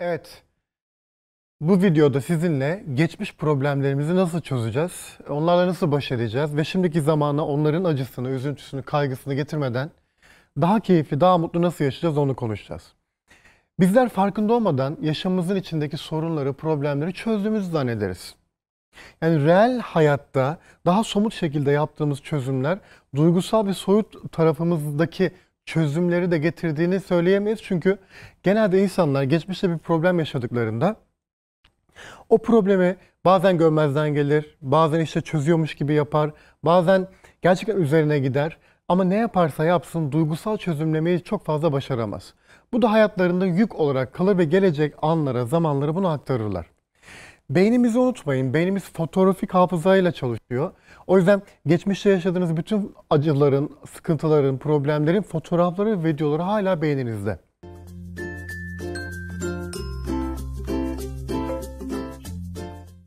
Evet. Bu videoda sizinle geçmiş problemlerimizi nasıl çözeceğiz, onlarla nasıl baş edeceğiz ve şimdiki zamana onların acısını, üzüntüsünü, kaygısını getirmeden daha keyifli, daha mutlu nasıl yaşayacağız onu konuşacağız. Bizler farkında olmadan yaşamımızın içindeki sorunları, problemleri çözdüğümüzü zannederiz. Yani reel hayatta daha somut şekilde yaptığımız çözümler duygusal ve soyut tarafımızdaki çözümleri de getirdiğini söyleyemeyiz. Çünkü genelde insanlar geçmişte bir problem yaşadıklarında o problemi bazen görmezden gelir, bazen işte çözüyormuş gibi yapar, bazen gerçekten üzerine gider. Ama ne yaparsa yapsın duygusal çözümlemeyi çok fazla başaramaz. Bu da hayatlarında yük olarak kalır ve gelecek anlara, zamanlara bunu aktarırlar. Beynimizi unutmayın. Beynimiz fotoğrafik hafızayla çalışıyor. O yüzden geçmişte yaşadığınız bütün acıların, sıkıntıların, problemlerin fotoğrafları, videoları hala beyninizde.